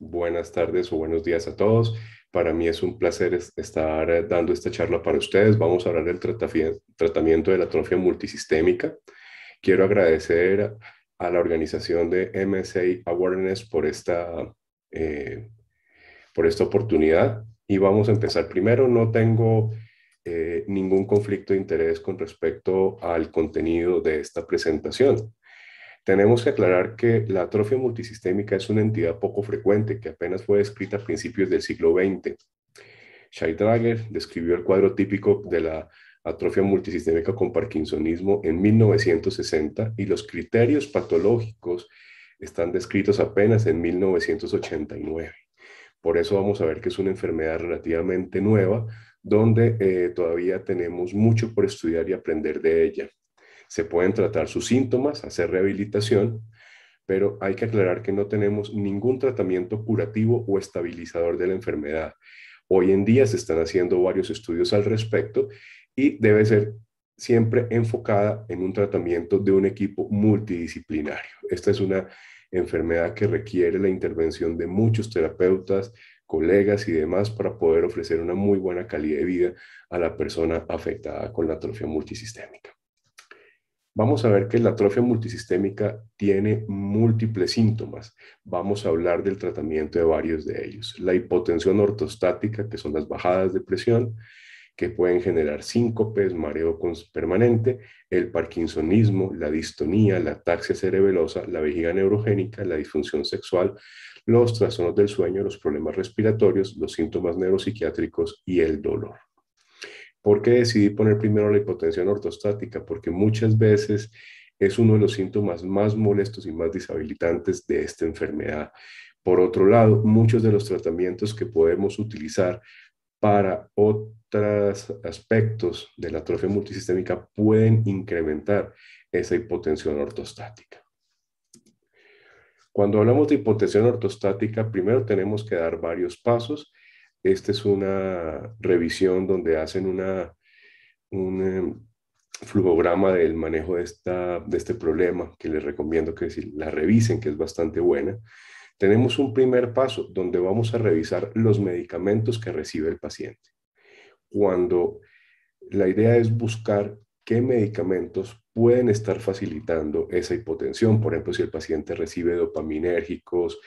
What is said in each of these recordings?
buenas tardes o buenos días a todos. Para mí es un placer estar eh, dando esta charla para ustedes. Vamos a hablar del tratamiento de la atrofia multisistémica. Quiero agradecer a la organización de MSA Awareness por esta, eh, por esta oportunidad y vamos a empezar. Primero, no tengo eh, ningún conflicto de interés con respecto al contenido de esta presentación. Tenemos que aclarar que la atrofia multisistémica es una entidad poco frecuente que apenas fue descrita a principios del siglo XX. Drager describió el cuadro típico de la atrofia multisistémica con parkinsonismo en 1960 y los criterios patológicos están descritos apenas en 1989. Por eso vamos a ver que es una enfermedad relativamente nueva, donde eh, todavía tenemos mucho por estudiar y aprender de ella. Se pueden tratar sus síntomas, hacer rehabilitación, pero hay que aclarar que no tenemos ningún tratamiento curativo o estabilizador de la enfermedad. Hoy en día se están haciendo varios estudios al respecto y debe ser siempre enfocada en un tratamiento de un equipo multidisciplinario. Esta es una enfermedad que requiere la intervención de muchos terapeutas, colegas y demás para poder ofrecer una muy buena calidad de vida a la persona afectada con la atrofia multisistémica vamos a ver que la atrofia multisistémica tiene múltiples síntomas. Vamos a hablar del tratamiento de varios de ellos. La hipotensión ortostática, que son las bajadas de presión, que pueden generar síncopes, mareo permanente, el parkinsonismo, la distonía, la ataxia cerebelosa, la vejiga neurogénica, la disfunción sexual, los trastornos del sueño, los problemas respiratorios, los síntomas neuropsiquiátricos y el dolor. ¿Por qué decidí poner primero la hipotensión ortostática? Porque muchas veces es uno de los síntomas más molestos y más deshabilitantes de esta enfermedad. Por otro lado, muchos de los tratamientos que podemos utilizar para otros aspectos de la atrofia multisistémica pueden incrementar esa hipotensión ortostática. Cuando hablamos de hipotensión ortostática, primero tenemos que dar varios pasos esta es una revisión donde hacen un eh, flujograma del manejo de, esta, de este problema, que les recomiendo que si la revisen, que es bastante buena. Tenemos un primer paso donde vamos a revisar los medicamentos que recibe el paciente. Cuando la idea es buscar qué medicamentos pueden estar facilitando esa hipotensión. Por ejemplo, si el paciente recibe dopaminérgicos,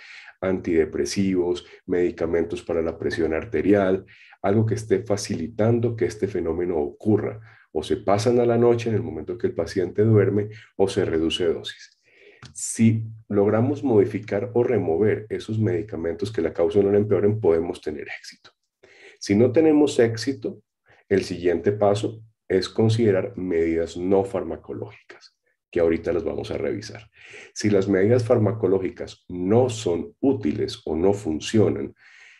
antidepresivos, medicamentos para la presión arterial, algo que esté facilitando que este fenómeno ocurra. O se pasan a la noche en el momento que el paciente duerme o se reduce dosis. Si logramos modificar o remover esos medicamentos que la causa o la empeoren, podemos tener éxito. Si no tenemos éxito, el siguiente paso es considerar medidas no farmacológicas que ahorita las vamos a revisar. Si las medidas farmacológicas no son útiles o no funcionan,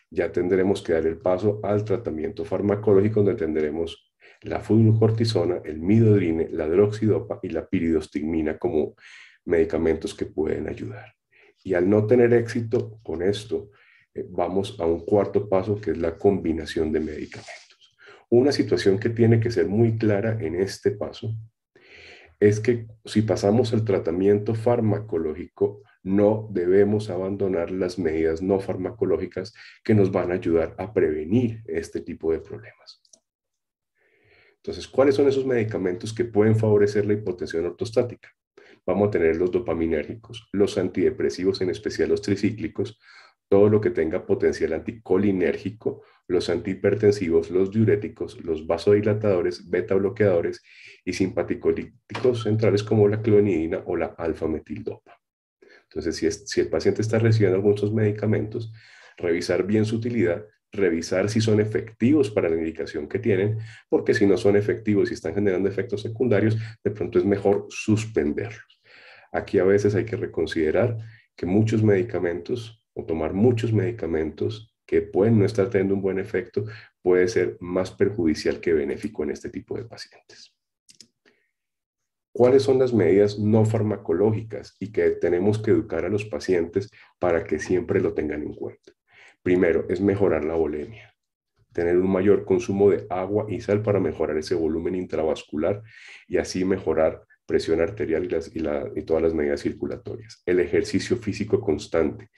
ya tendremos que dar el paso al tratamiento farmacológico donde tendremos la fulcortisona, el midodrine, la droxidopa y la piridostigmina como medicamentos que pueden ayudar. Y al no tener éxito con esto, eh, vamos a un cuarto paso que es la combinación de medicamentos. Una situación que tiene que ser muy clara en este paso es que si pasamos al tratamiento farmacológico, no debemos abandonar las medidas no farmacológicas que nos van a ayudar a prevenir este tipo de problemas. Entonces, ¿cuáles son esos medicamentos que pueden favorecer la hipotensión ortostática? Vamos a tener los dopaminérgicos, los antidepresivos, en especial los tricíclicos, todo lo que tenga potencial anticolinérgico, los antihipertensivos, los diuréticos, los vasodilatadores, beta bloqueadores y simpaticolíticos centrales como la clonidina o la alfametildopa. Entonces, si, si el paciente está recibiendo algunos medicamentos, revisar bien su utilidad, revisar si son efectivos para la indicación que tienen, porque si no son efectivos y están generando efectos secundarios, de pronto es mejor suspenderlos. Aquí a veces hay que reconsiderar que muchos medicamentos o tomar muchos medicamentos que pueden no estar teniendo un buen efecto puede ser más perjudicial que benéfico en este tipo de pacientes. ¿Cuáles son las medidas no farmacológicas y que tenemos que educar a los pacientes para que siempre lo tengan en cuenta? Primero, es mejorar la volemia, tener un mayor consumo de agua y sal para mejorar ese volumen intravascular y así mejorar presión arterial y todas las medidas circulatorias. El ejercicio físico constante,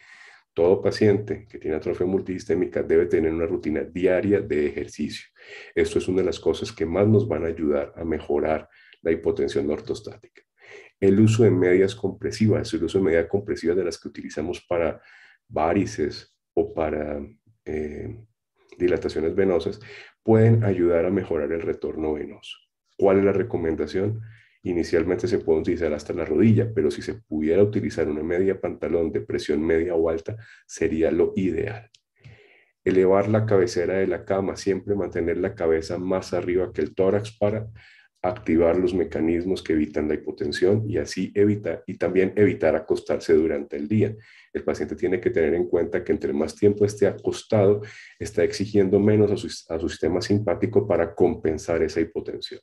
todo paciente que tiene atrofia multisistémica debe tener una rutina diaria de ejercicio. Esto es una de las cosas que más nos van a ayudar a mejorar la hipotensión ortostática. El uso de medias compresivas, el uso de medias compresivas de las que utilizamos para varices o para eh, dilataciones venosas, pueden ayudar a mejorar el retorno venoso. ¿Cuál es la recomendación? Inicialmente se puede utilizar hasta la rodilla, pero si se pudiera utilizar una media pantalón de presión media o alta, sería lo ideal. Elevar la cabecera de la cama, siempre mantener la cabeza más arriba que el tórax para activar los mecanismos que evitan la hipotensión y así evitar y también evitar acostarse durante el día. El paciente tiene que tener en cuenta que entre más tiempo esté acostado, está exigiendo menos a su, a su sistema simpático para compensar esa hipotensión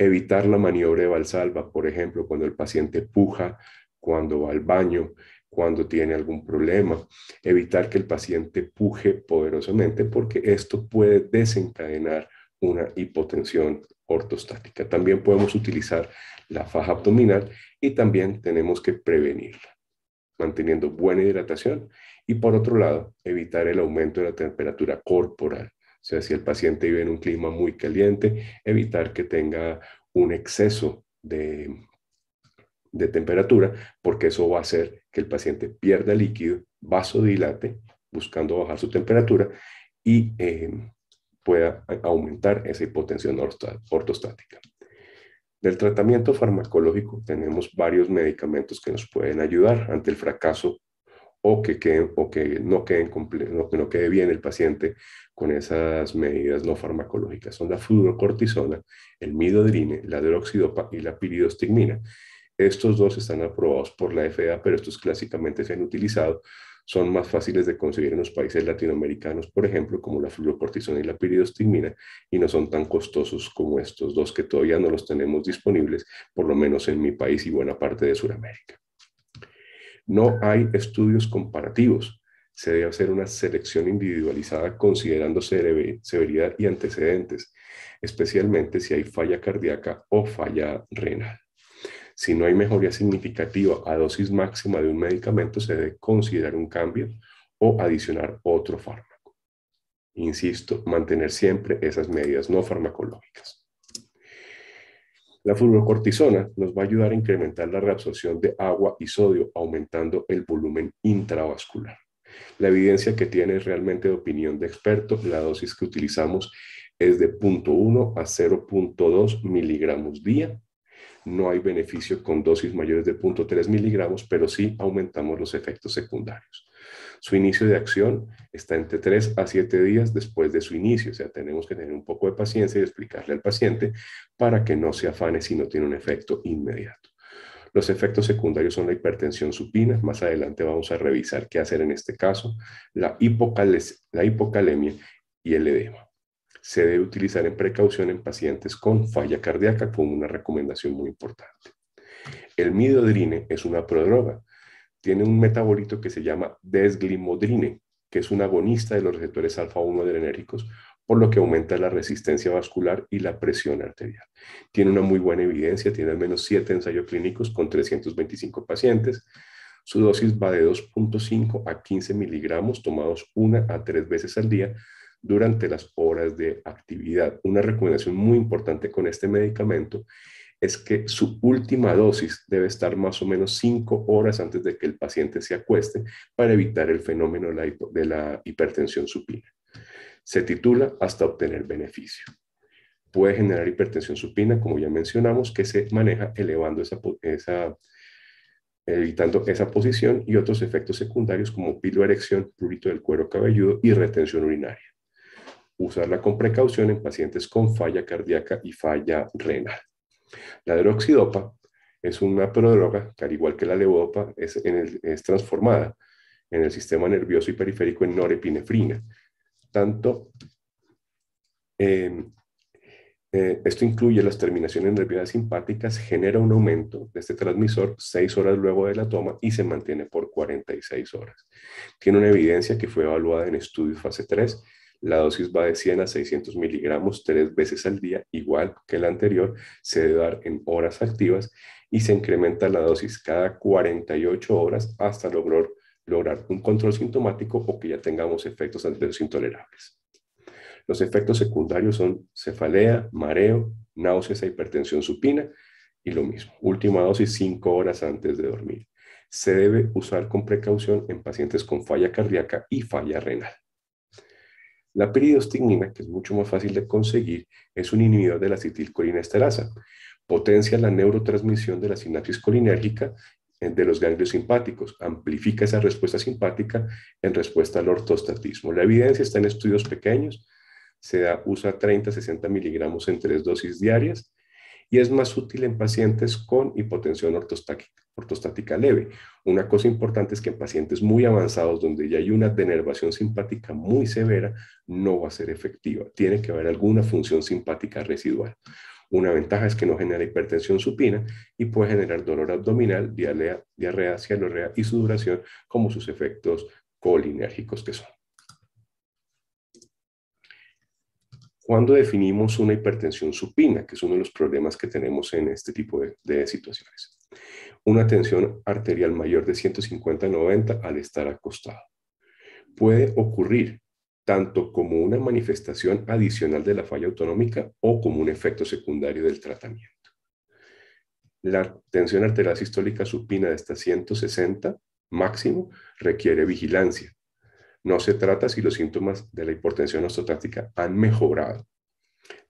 evitar la maniobra de Valsalva, por ejemplo, cuando el paciente puja, cuando va al baño, cuando tiene algún problema, evitar que el paciente puje poderosamente porque esto puede desencadenar una hipotensión ortostática. También podemos utilizar la faja abdominal y también tenemos que prevenirla, manteniendo buena hidratación y por otro lado, evitar el aumento de la temperatura corporal. O sea, si el paciente vive en un clima muy caliente, evitar que tenga un exceso de, temperatura, porque eso va a hacer que el paciente pierda líquido, vasodilate, buscando bajar su temperatura y em, pueda aumentar esa hipotensión ortostática. Del tratamiento farmacológico tenemos varios medicamentos que nos pueden ayudar ante el fracaso o que, o que no, queden no, no quede bien el paciente con esas medidas no farmacológicas. Son la fluorocortisona, el midodrine, la deroxidopa y la piridostigmina. Estos dos están aprobados por la FDA, pero estos clásicamente se han utilizado. Son más fáciles de conseguir en los países latinoamericanos, por ejemplo, como la fluorocortisona y la piridostigmina, y no son tan costosos como estos dos que todavía no los tenemos disponibles, por lo menos en mi país y buena parte de Sudamérica. No hay estudios comparativos. Se debe hacer una selección individualizada considerando severidad y antecedentes, especialmente si hay falla cardíaca o falla renal. Si no hay mejoría significativa a dosis máxima de un medicamento, se debe considerar un cambio o adicionar otro fármaco. Insisto, mantener siempre esas medidas no farmacológicas. La fluorocortisona nos va a ayudar a incrementar la reabsorción de agua y sodio, aumentando el volumen intravascular. La evidencia que tiene realmente de opinión de experto. La dosis que utilizamos es de 0.1 a 0.2 miligramos día. No hay beneficio con dosis mayores de 0.3 miligramos, pero sí aumentamos los efectos secundarios. Su inicio de acción está entre 3 a 7 días después de su inicio, o sea, tenemos que tener un poco de paciencia y explicarle al paciente para que no se afane si no tiene un efecto inmediato. Los efectos secundarios son la hipertensión supina, más adelante vamos a revisar qué hacer en este caso, la, hipocalemia y el edema. Se debe utilizar en precaución en pacientes con falla cardíaca como una recomendación muy importante. El midodrine es una prodroga, tiene un metabolito que se llama desglimodrine, que es un agonista de los receptores alfa-1 adrenérgicos, por lo que aumenta la resistencia vascular y la presión arterial. Tiene una muy buena evidencia, tiene al menos 7 ensayos clínicos con 325 pacientes. Su dosis va de 2.5 a 15 miligramos tomados una a tres veces al día durante las horas de actividad. Una recomendación muy importante con este medicamento es que su última dosis debe estar más o menos cinco horas antes de que el paciente se acueste para evitar el fenómeno de la hipertensión supina. Se titula hasta obtener beneficio. Puede generar hipertensión supina, como ya mencionamos, que se maneja elevando esa, evitando esa posición y otros efectos secundarios como piloerección, prurito del cuero cabelludo y retención urinaria. Usarla con precaución en pacientes con falla cardíaca y falla renal. La droxidopa es una prodroga que, al igual que la levodopa, es, transformada en el sistema nervioso y periférico en norepinefrina. Tanto, em, eh, esto incluye las terminaciones nerviosas simpáticas, genera un aumento de este transmisor seis horas luego de la toma y se mantiene por 46 horas. Tiene una evidencia que fue evaluada en estudios fase 3 la dosis va de 100 a 600 miligramos tres veces al día, igual que la anterior, se debe dar en horas activas y se incrementa la dosis cada 48 horas hasta lograr, lograr un control sintomático o que ya tengamos efectos adversos intolerables. Los efectos secundarios son cefalea, mareo, náuseas e hipertensión supina y lo mismo, última dosis 5 horas antes de dormir. Se debe usar con precaución en pacientes con falla cardíaca y falla renal. La piridostigmina, que es mucho más fácil de conseguir, es un inhibidor de la esterasa, Potencia la neurotransmisión de la sinapsis colinérgica eh, de los ganglios simpáticos, amplifica esa respuesta simpática en respuesta al ortostatismo. La evidencia está en estudios pequeños, se usa 30-60 miligramos en tres dosis diarias y es más útil en pacientes con hipotensión ortostática ortostática leve. Una cosa importante es que en pacientes muy avanzados, donde ya hay una denervación simpática muy severa, no va a ser efectiva. Tiene que haber alguna función simpática residual. Una ventaja es que no genera hipertensión supina y puede generar dolor abdominal, diarrea, diarrea cialorrea y duración, como sus efectos colinérgicos que son. ¿Cuándo definimos una hipertensión supina? Que es uno de los problemas que tenemos en este tipo de situaciones una tensión arterial mayor de 150-90 al estar acostado. Puede ocurrir tanto como una manifestación adicional de la falla autonómica o como un efecto secundario del tratamiento. La tensión arterial sistólica supina de hasta 160 máximo requiere vigilancia. No se trata si los síntomas de la hipertensión osteotáctica han mejorado.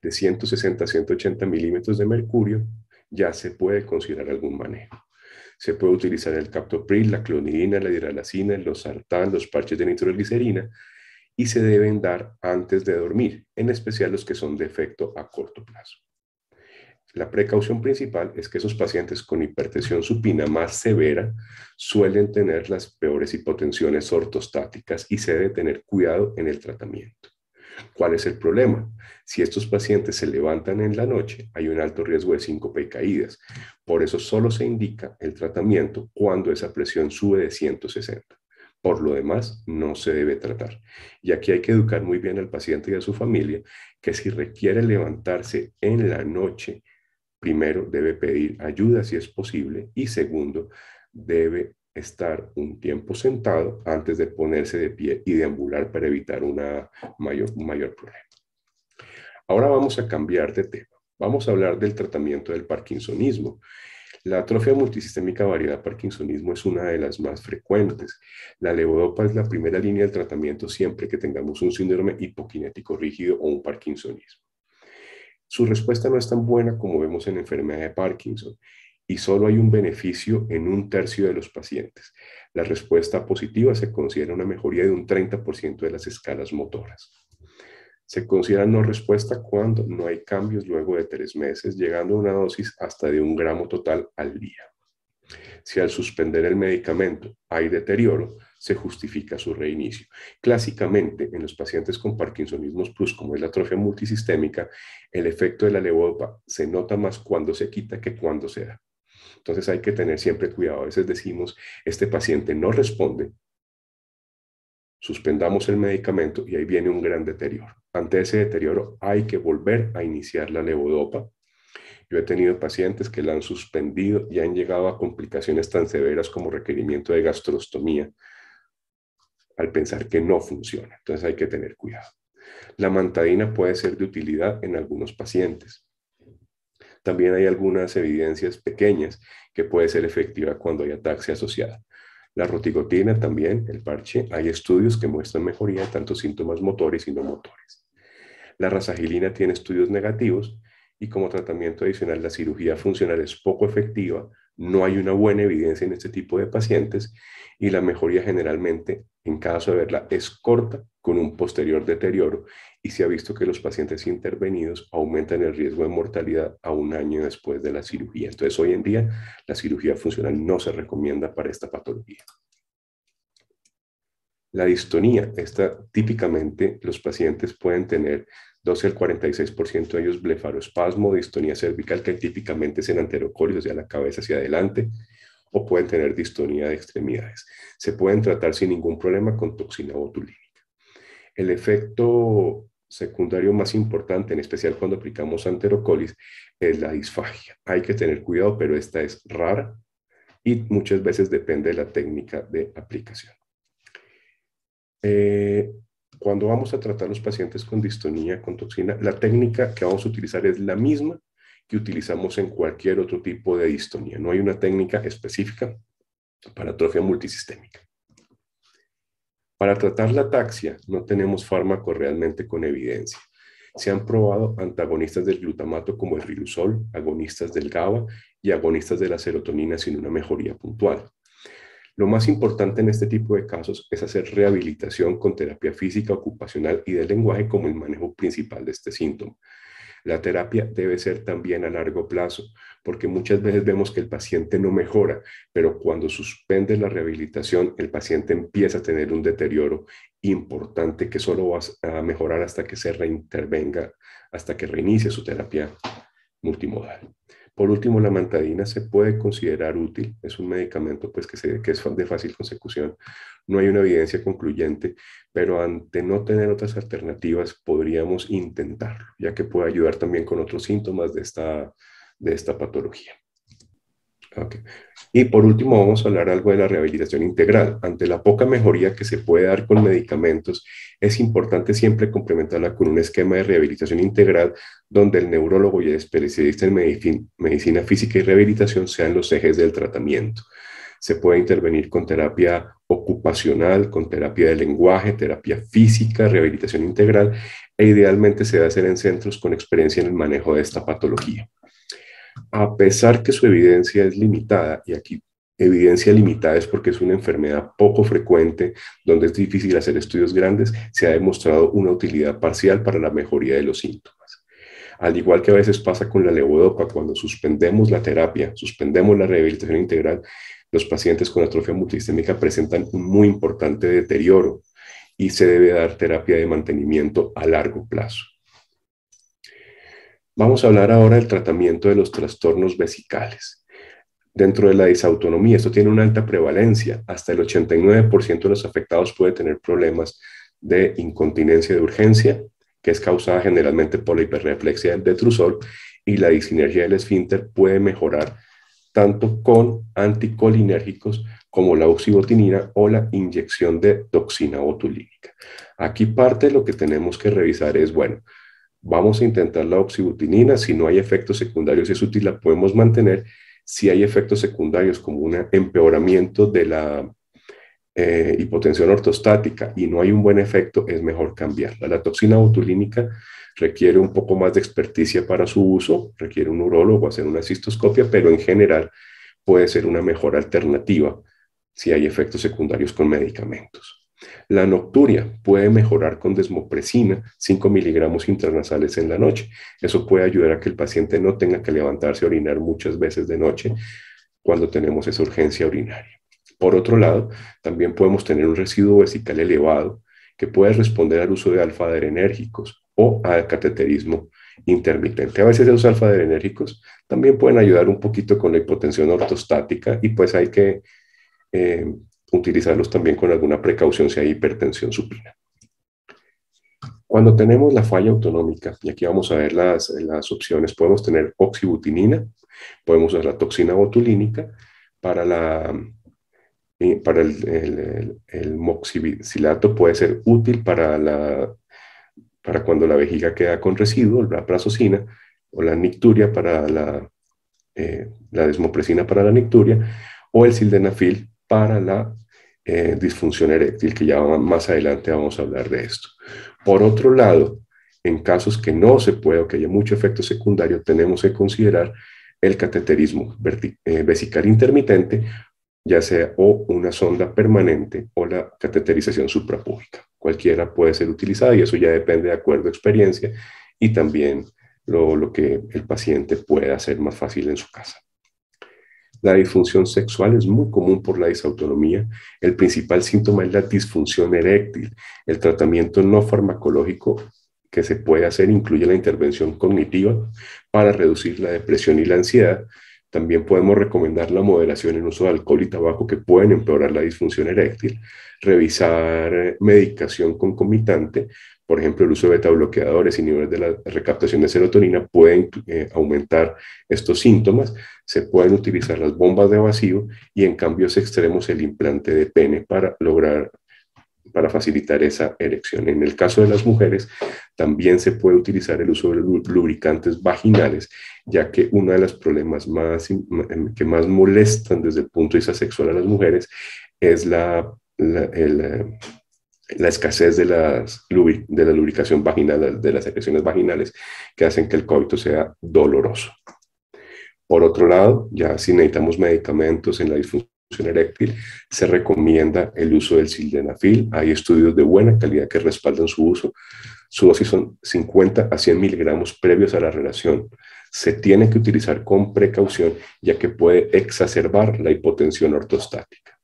De 160 a 180 milímetros de mercurio ya se puede considerar algún manejo. Se puede utilizar el captopril, la clonidina, la hidralacina, los sartán, los parches de nitroglicerina y se deben dar antes de dormir, en especial los que son de efecto a corto plazo. La precaución principal es que esos pacientes con hipertensión supina más severa suelen tener las peores hipotensiones ortostáticas y se debe tener cuidado en el tratamiento. ¿Cuál es el problema? Si estos pacientes se levantan en la noche, hay un alto riesgo de síncope y caídas. Por eso solo se indica el tratamiento cuando esa presión sube de 160. Por lo demás, no se debe tratar. Y aquí hay que educar muy bien al paciente y a su familia que si requiere levantarse en la noche, primero debe pedir ayuda si es posible y segundo, debe estar un tiempo sentado antes de ponerse de pie y deambular para evitar una mayor, un mayor problema. Ahora vamos a cambiar de tema. Vamos a hablar del tratamiento del parkinsonismo. La atrofia multisistémica variedad parkinsonismo es una de las más frecuentes. La levodopa es la primera línea del tratamiento siempre que tengamos un síndrome hipokinético rígido o un parkinsonismo. Su respuesta no es tan buena como vemos en enfermedad de Parkinson y solo hay un beneficio en un tercio de los pacientes. La respuesta positiva se considera una mejoría de un 30% de las escalas motoras. Se considera no respuesta cuando no hay cambios luego de tres meses, llegando a una dosis hasta de un gramo total al día. Si al suspender el medicamento hay deterioro, se justifica su reinicio. Clásicamente, en los pacientes con Parkinsonismo plus, como es la atrofia multisistémica, el efecto de la levodopa se nota más cuando se quita que cuando se da. Entonces hay que tener siempre cuidado. A veces decimos, este paciente no responde, suspendamos el medicamento y ahí viene un gran deterioro. Ante ese deterioro hay que volver a iniciar la levodopa. Yo he tenido pacientes que la han suspendido y han llegado a complicaciones tan severas como requerimiento de gastrostomía al pensar que no funciona. Entonces hay que tener cuidado. La mantadina puede ser de utilidad en algunos pacientes. También hay algunas evidencias pequeñas que puede ser efectiva cuando hay ataxia asociada. La rotigotina también, el parche, hay estudios que muestran mejoría tanto síntomas motores y no motores. La rasagilina tiene estudios negativos y como tratamiento adicional la cirugía funcional es poco efectiva, no hay una buena evidencia en este tipo de pacientes y la mejoría generalmente, en caso de verla, es corta con un posterior deterioro y se ha visto que los pacientes intervenidos aumentan el riesgo de mortalidad a un año después de la cirugía. Entonces, hoy en día, la cirugía funcional no se recomienda para esta patología. La distonía, está, típicamente los pacientes pueden tener 12 al 46% de ellos blefarospasmo, distonía cervical, que típicamente es en anterocolios, o la cabeza hacia adelante, o pueden tener distonía de extremidades. Se pueden tratar sin ningún problema con toxina botulínica. El efecto secundario más importante, en especial cuando aplicamos anterocolis, es la disfagia. Hay que tener cuidado, pero esta es rara y muchas veces depende de la técnica de aplicación. Eh, cuando vamos a tratar los pacientes con distonía, con toxina, la técnica que vamos a utilizar es la misma que utilizamos en cualquier otro tipo de distonía. No hay una técnica específica para atrofia multisistémica. Para tratar la ataxia no tenemos fármaco realmente con evidencia. Se han probado antagonistas del glutamato como el riluzol, agonistas del GABA y agonistas de la serotonina sin una mejoría puntual. Lo más importante en este tipo de casos es hacer rehabilitación con terapia física, ocupacional y del lenguaje como el manejo principal de este síntoma. La terapia debe ser también a largo plazo, porque muchas veces vemos que el paciente no mejora, pero cuando suspende la rehabilitación, el paciente empieza a tener un deterioro importante que solo va a mejorar hasta que se reintervenga, hasta que reinicie su terapia multimodal. Por último, la mantadina se puede considerar útil, es un medicamento pues, que, se, que es de fácil consecución, no hay una evidencia concluyente, pero ante no tener otras alternativas podríamos intentarlo, ya que puede ayudar también con otros síntomas de esta, de esta patología. Y por último, vamos a hablar algo de la rehabilitación integral. Ante la poca mejoría que se puede dar con medicamentos, es importante siempre complementarla con un esquema de rehabilitación integral donde el neurólogo y el especialista en medicina física y rehabilitación sean los ejes del tratamiento. Se puede intervenir con terapia ocupacional, con terapia de lenguaje, terapia física, rehabilitación integral e idealmente se debe hacer en centros con experiencia en el manejo de esta patología a pesar que su evidencia es limitada, y aquí evidencia limitada es porque es una enfermedad poco frecuente, donde es difícil hacer estudios grandes, se ha demostrado una utilidad parcial para la mejoría de los síntomas. Al igual que a veces pasa con la levodopa, cuando suspendemos la terapia, suspendemos la rehabilitación integral, los pacientes con atrofia multistémica presentan un muy importante deterioro y se debe dar terapia de mantenimiento a largo plazo. Vamos a hablar ahora del tratamiento de los trastornos vesicales. Dentro de la disautonomía, esto tiene una alta prevalencia. Hasta el 89% de los afectados puede tener problemas de incontinencia de urgencia, que es causada generalmente por la hiperreflexia del detrusor, y la disinergia del esfínter puede mejorar tanto con anticolinérgicos como la oxibotinina o la inyección de toxina botulínica. Aquí parte lo que tenemos que revisar es, bueno, vamos a intentar la oxibutinina, si no hay efectos secundarios es útil, la podemos mantener, si hay efectos secundarios como un empeoramiento de la eh, hipotensión ortostática y no hay un buen efecto, es mejor cambiarla. La toxina botulínica requiere un poco más de experticia para su uso, requiere un urólogo hacer una cistoscopia, pero en general puede ser una mejor alternativa si hay efectos secundarios con medicamentos. La nocturia puede mejorar con desmopresina 5 miligramos intranasales en la noche. Eso puede ayudar a que el paciente no tenga que levantarse a orinar muchas veces de noche cuando tenemos esa urgencia urinaria. Por otro lado, también podemos tener un residuo vesical elevado que puede responder al uso de alfa o al cateterismo intermitente. A veces los alfa también pueden ayudar un poquito con la hipotensión ortostática y pues hay que eh, utilizarlos también con alguna precaución si hay hipertensión supina. Cuando tenemos la falla autonómica, y aquí vamos a ver las, opciones, podemos tener oxibutinina, podemos usar la toxina botulínica para la, eh, para el, el, moxibicilato puede ser útil para, la, para cuando la vejiga queda con residuo, la prazosina o la nicturia para la, eh, la desmopresina para la nicturia, o el sildenafil para la eh, disfunción eréctil, que ya más adelante vamos a hablar de esto. Por otro lado, en casos que no se puede o que haya mucho efecto secundario, tenemos que considerar el cateterismo eh, vesical intermitente, ya sea o una sonda permanente o la cateterización suprapúbica. Cualquiera puede ser utilizada y eso ya depende de acuerdo a experiencia y también lo, lo que el paciente pueda hacer más fácil en su casa. La disfunción sexual es muy común por la disautonomía. El principal síntoma es la disfunción eréctil. El tratamiento no farmacológico que se puede hacer incluye la intervención cognitiva para reducir la depresión y la ansiedad. También podemos recomendar la moderación en uso de alcohol y tabaco que pueden empeorar la disfunción eréctil, revisar medicación concomitante por ejemplo, el uso de beta bloqueadores y niveles de la recaptación de serotonina pueden eh, aumentar estos síntomas. Se pueden utilizar las bombas de vacío y en cambios extremos el implante de pene para lograr para facilitar esa erección. En el caso de las mujeres, también se puede utilizar el uso de lubricantes vaginales, ya que uno de los problemas más, em, que más molestan desde el punto de vista sexual a las mujeres es la, la el, eh, la escasez de, de la lubricación vaginal, de las secreciones vaginales, que hacen que el coito sea doloroso. Por otro lado, ya si necesitamos medicamentos en la disfunción eréctil, se recomienda el uso del sildenafil. Hay estudios de buena calidad que respaldan su uso. Su dosis son 50 a 100 miligramos previos a la relación. Se tiene que utilizar con precaución, ya que puede exacerbar la hipotensión ortostática.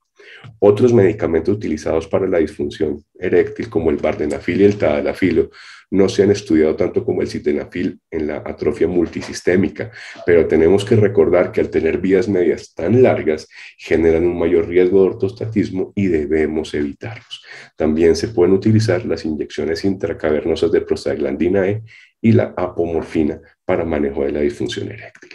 Otros medicamentos utilizados para la disfunción eréctil, como el bardenafil y el tadalafilo, no se han estudiado tanto como el citenafil en la atrofia multisistémica, pero tenemos que recordar que al tener vías medias tan largas generan un mayor riesgo de ortostatismo y debemos evitarlos. También se pueden utilizar las inyecciones intracavernosas de prostaglandina E y la apomorfina para manejo de la disfunción eréctil.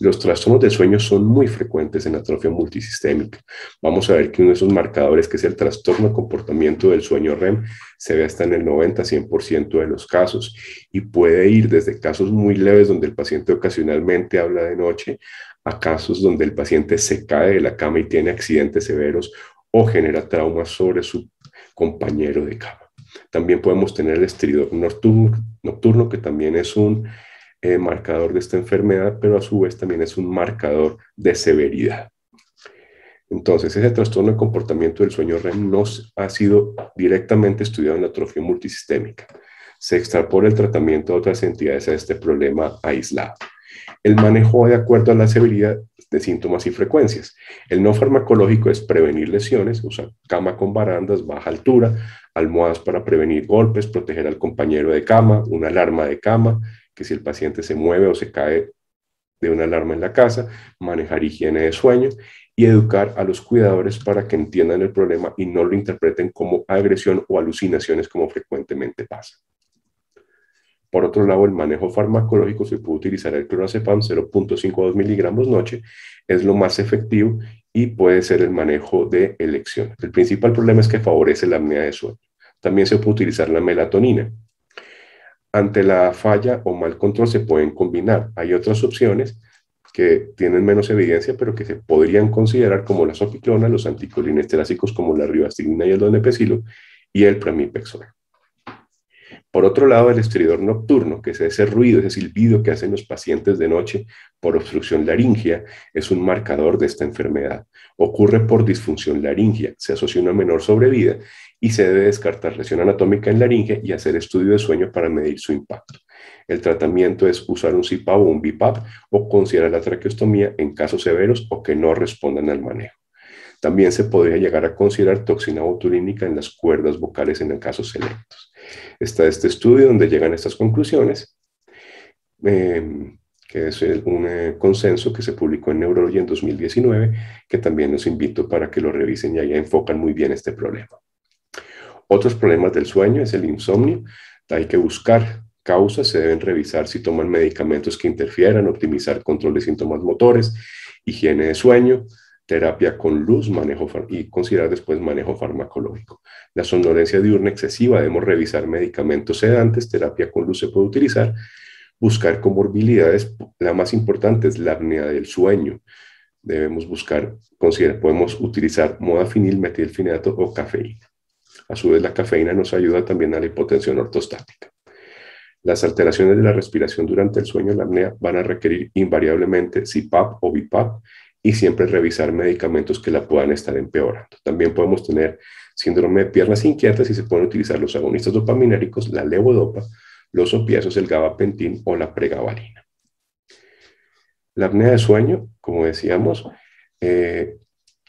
Los trastornos del sueño son muy frecuentes en atrofia multisistémica. Vamos a ver que uno de esos marcadores, que es el trastorno de comportamiento del sueño REM, se ve hasta en el 90-100% de los casos y puede ir desde casos muy leves donde el paciente ocasionalmente habla de noche a casos donde el paciente se cae de la cama y tiene accidentes severos o genera traumas sobre su compañero de cama. También podemos tener el estridor nocturno, nocturno que también es un eh, marcador de esta enfermedad, pero a su vez también es un marcador de severidad. Entonces, ese trastorno de comportamiento del sueño REM no ha sido directamente estudiado en la atrofia multisistémica. Se extrapola el tratamiento de otras entidades a este problema aislado. El manejo de acuerdo a la severidad de síntomas y frecuencias. El no farmacológico es prevenir lesiones, usar cama con barandas, baja altura, almohadas para prevenir golpes, proteger al compañero de cama, una alarma de cama, que si el paciente se mueve o se cae de una alarma en la casa, manejar higiene de sueño y educar a los cuidadores para que entiendan el problema y no lo interpreten como agresión o alucinaciones como frecuentemente pasa. Por otro lado, el manejo farmacológico se puede utilizar el clorazepam 2 miligramos noche, es lo más efectivo y puede ser el manejo de elección. El principal problema es que favorece la apnea de sueño. También se puede utilizar la melatonina, ante la falla o mal control se pueden combinar. Hay otras opciones que tienen menos evidencia, pero que se podrían considerar como las sopiclona, los terásicos como la ribastilina y el donepecilo y el pramipexol. Por otro lado, el estridor nocturno, que es ese ruido, ese silbido que hacen los pacientes de noche por obstrucción laringea, es un marcador de esta enfermedad. Ocurre por disfunción laringea, se asocia a una menor sobrevida y se debe descartar lesión anatómica en laringe y hacer estudio de sueño para medir su impacto. El tratamiento es usar un CPAP o un BIPAP o considerar la traqueostomía en casos severos o que no respondan al manejo. También se podría llegar a considerar toxina botulínica en las cuerdas vocales en el caso selectos. Está este estudio donde llegan estas conclusiones, eh, que es un eh, consenso que se publicó en Neurology en 2019, que también los invito para que lo revisen y ahí enfocan muy bien este problema. Otros problemas del sueño es el insomnio. Hay que buscar causas, se deben revisar si toman medicamentos que interfieran, optimizar control de síntomas motores, higiene de sueño, terapia con luz manejo y considerar después manejo farmacológico. La somnolencia diurna excesiva, debemos revisar medicamentos sedantes, terapia con luz se puede utilizar, buscar comorbilidades, la más importante es la apnea del sueño. Debemos buscar, considerar, podemos utilizar modafinil, metilfinato o cafeína. A su vez, la cafeína nos ayuda también a la hipotensión ortostática. Las alteraciones de la respiración durante el sueño la apnea van a requerir invariablemente CPAP o BIPAP y siempre revisar medicamentos que la puedan estar empeorando. También podemos tener síndrome de piernas inquietas y se pueden utilizar los agonistas dopaminéricos, la levodopa, los opiáceos, el gabapentín o la pregabalina. La apnea de sueño, como decíamos, eh,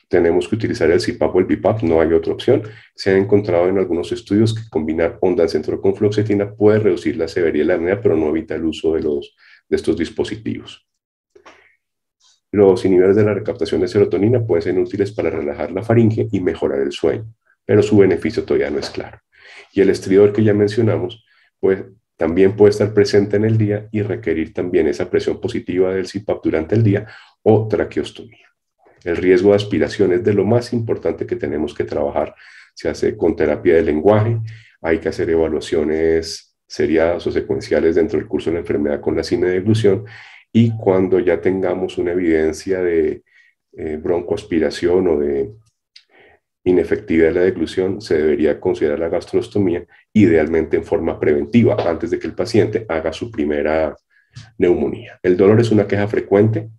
tenemos que utilizar el CIPAP o el BIPAP, no hay otra opción. Se han encontrado en algunos estudios que combinar onda al centro con fluoxetina puede reducir la severidad de la apnea, pero no evita el uso de, de estos dispositivos. Los inhibidores de la recaptación de serotonina pueden ser útiles para relajar la faringe y mejorar el sueño, pero su beneficio todavía no es claro. Y el estridor que ya mencionamos, pues también puede estar presente en el día y requerir también esa presión positiva del CPAP durante el día o traqueostomía. El riesgo de aspiración es de lo más importante que tenemos que trabajar. Se hace con terapia de lenguaje, hay que hacer evaluaciones seriadas o secuenciales dentro del curso de la enfermedad con la cine de y cuando ya tengamos una evidencia de eh, broncoaspiración o de inefectividad de la deglución, se debería considerar la gastrostomía, idealmente en forma preventiva, antes de que el paciente haga su primera neumonía. El dolor es una queja frecuente,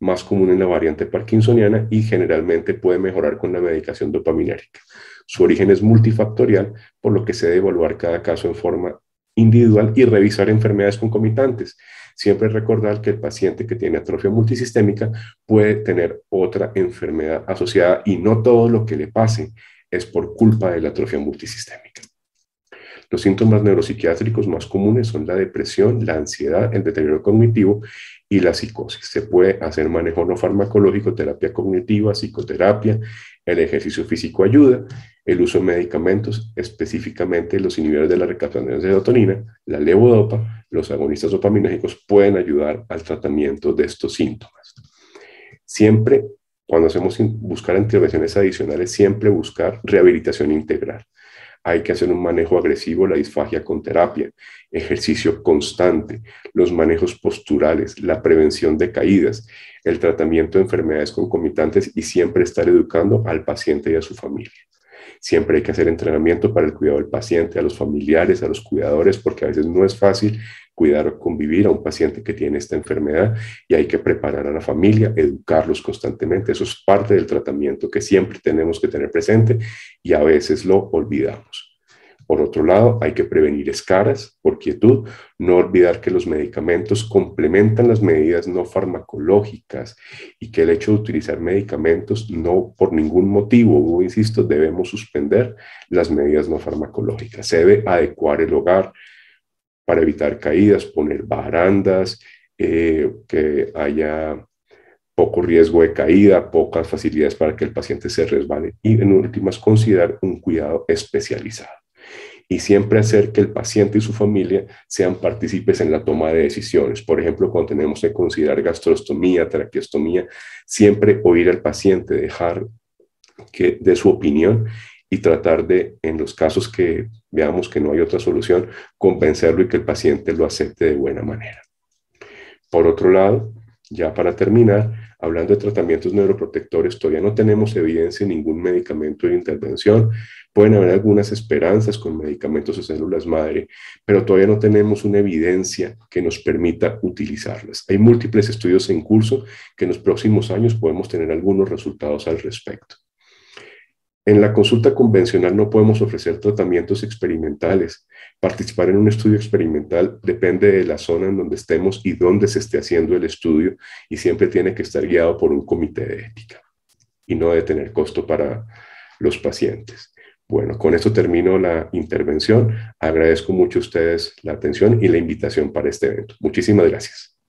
más común en la variante parkinsoniana y generalmente puede mejorar con la medicación dopaminérica. Su origen es multifactorial, por lo que se debe evaluar cada caso en forma individual y revisar enfermedades concomitantes. Siempre recordar que el paciente que tiene atrofia multisistémica puede tener otra enfermedad asociada y no todo lo que le pase es por culpa de la atrofia multisistémica. Los síntomas neuropsiquiátricos más comunes son la depresión, la ansiedad, el deterioro cognitivo y la psicosis. Se puede hacer manejo no farmacológico, terapia cognitiva, psicoterapia, el ejercicio físico ayuda, el uso de medicamentos, específicamente los inhibidores de la recaptación de serotonina, la levodopa, los agonistas dopaminérgicos pueden ayudar al tratamiento de estos síntomas. Siempre, cuando hacemos buscar intervenciones adicionales, siempre buscar rehabilitación integral. Hay que hacer un manejo agresivo la disfagia con terapia, ejercicio constante, los manejos posturales, la prevención de caídas, el tratamiento de enfermedades concomitantes y siempre estar educando al paciente y a su familia. Siempre hay que hacer entrenamiento para el cuidado del paciente, a los familiares, a los cuidadores, porque a veces no es fácil cuidar o convivir a un paciente que tiene esta enfermedad y hay que preparar a la familia, educarlos constantemente. Eso es parte del tratamiento que siempre tenemos que tener presente y a veces lo olvidamos. Por otro lado, hay que prevenir escaras por quietud, no olvidar que los medicamentos complementan las medidas no farmacológicas y que el hecho de utilizar medicamentos no por ningún motivo, insisto, debemos suspender las medidas no farmacológicas. Se debe adecuar el hogar, para evitar caídas, poner barandas, eh, que haya poco riesgo de caída, pocas facilidades para que el paciente se resbale y en últimas considerar un cuidado especializado. Y siempre hacer que el paciente y su familia sean partícipes en la toma de decisiones. Por ejemplo, cuando tenemos que considerar gastrostomía, traqueostomía, siempre oír al paciente, dejar que de su opinión y tratar de, en los casos que veamos que no hay otra solución, convencerlo y que el paciente lo acepte de buena manera. Por otro lado, ya para terminar, hablando de tratamientos neuroprotectores, todavía no tenemos evidencia de ningún medicamento de intervención. Pueden haber algunas esperanzas con medicamentos de células madre, pero todavía no tenemos una evidencia que nos permita utilizarlas. Hay múltiples estudios en curso que en los próximos años podemos tener algunos resultados al respecto. En la consulta convencional no podemos ofrecer tratamientos experimentales. Participar en un estudio experimental depende de la zona en donde estemos y dónde se esté haciendo el estudio y siempre tiene que estar guiado por un comité de ética y no de tener costo para los pacientes. Bueno, con esto termino la intervención. Agradezco mucho a ustedes la atención y la invitación para este evento. Muchísimas gracias.